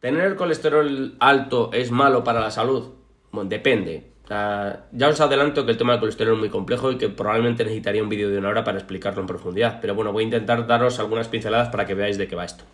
¿Tener el colesterol alto es malo para la salud? depende. ya os adelanto que el tema del colesterol es muy complejo y que probablemente necesitaría un vídeo de una hora para explicarlo en profundidad, pero bueno, voy a intentar daros algunas pinceladas para que veáis de qué va esto.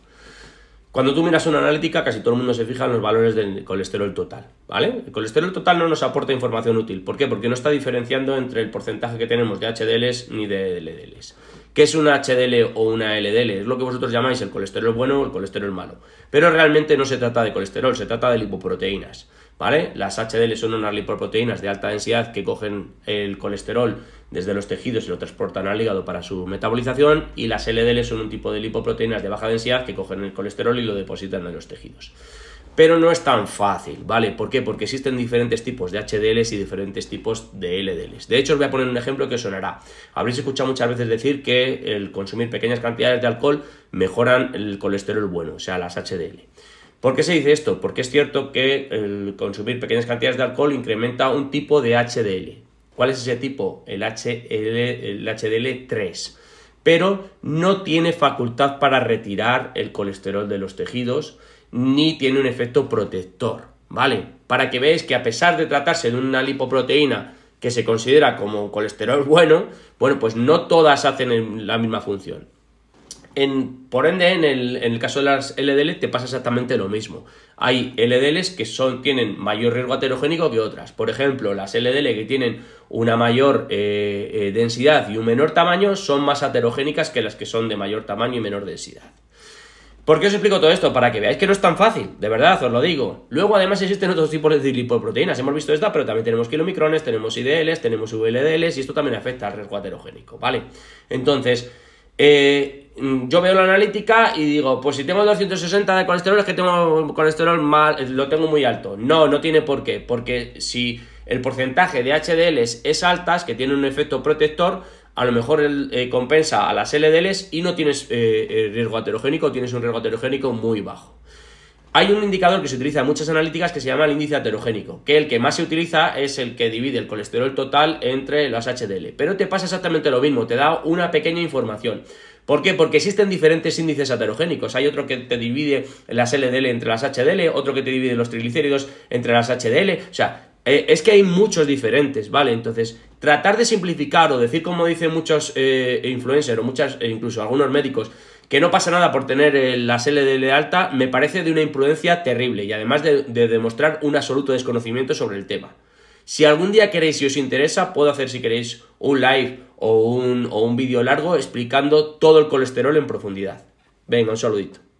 Cuando tú miras una analítica, casi todo el mundo se fija en los valores del colesterol total, ¿vale? El colesterol total no nos aporta información útil. ¿Por qué? Porque no está diferenciando entre el porcentaje que tenemos de HDLs ni de LDLs. ¿Qué es una HDL o una LDL? Es lo que vosotros llamáis el colesterol bueno o el colesterol malo. Pero realmente no se trata de colesterol, se trata de lipoproteínas. ¿vale? Las HDL son unas lipoproteínas de alta densidad que cogen el colesterol desde los tejidos y lo transportan al hígado para su metabolización y las LDL son un tipo de lipoproteínas de baja densidad que cogen el colesterol y lo depositan en los tejidos. Pero no es tan fácil, ¿vale? ¿Por qué? Porque existen diferentes tipos de HDL y diferentes tipos de LDL. De hecho, os voy a poner un ejemplo que sonará. Habréis escuchado muchas veces decir que el consumir pequeñas cantidades de alcohol mejoran el colesterol bueno, o sea, las HDL. ¿Por qué se dice esto? Porque es cierto que el consumir pequeñas cantidades de alcohol incrementa un tipo de HDL. ¿Cuál es ese tipo? El, el HDL3. Pero no tiene facultad para retirar el colesterol de los tejidos, ni tiene un efecto protector. ¿Vale? Para que veáis que a pesar de tratarse de una lipoproteína que se considera como colesterol bueno, bueno, pues no todas hacen la misma función por ende, en el, caso de las LDL te pasa exactamente lo mismo. Hay LDLs que son, tienen mayor riesgo aterogénico que otras. Por ejemplo, las LDL que tienen una mayor eh, eh, densidad y un menor tamaño son más aterogénicas que las que son de mayor tamaño y menor densidad. ¿Por qué os explico todo esto? Para que veáis que no es tan fácil, de verdad, os lo digo. Luego, además, existen otros tipos de lipoproteínas. Hemos visto esta, pero también tenemos kilomicrones, tenemos IDLs, tenemos VLDLs y esto también afecta al riesgo aterogénico, ¿vale? Entonces, eh, Mm, yo veo la analítica y digo, pues si tengo 260 de colesterol es que tengo colesterol mal, eh, lo tengo muy alto. No, no tiene por qué, porque si el porcentaje de HDL es altas, que tiene un efecto protector, a lo mejor eh, compensa a las LDLs y no tienes eh, riesgo aterogénico, tienes un riesgo aterogénico muy bajo. Hay un indicador que se utiliza en muchas analíticas que se llama el índice aterogénico, que el que más se utiliza es el que divide el colesterol total entre las HDL. Pero te pasa exactamente lo mismo, te da una pequeña información. ¿Por qué? Porque existen diferentes índices heterogénicos. Hay otro que te divide las LDL entre las HDL, otro que te divide los triglicéridos entre las HDL. O sea, eh, es que hay muchos diferentes, ¿vale? Entonces, tratar de simplificar o decir, como dicen muchos eh, influencers o muchas, e incluso algunos médicos, que no pasa nada por tener eh, las LDL alta, me parece de una imprudencia terrible y además de demostrar un absoluto desconocimiento sobre el tema. Si algún día queréis y si os interesa, puedo hacer si queréis un live o un, o un vídeo largo explicando todo el colesterol en profundidad. Venga, un saludito.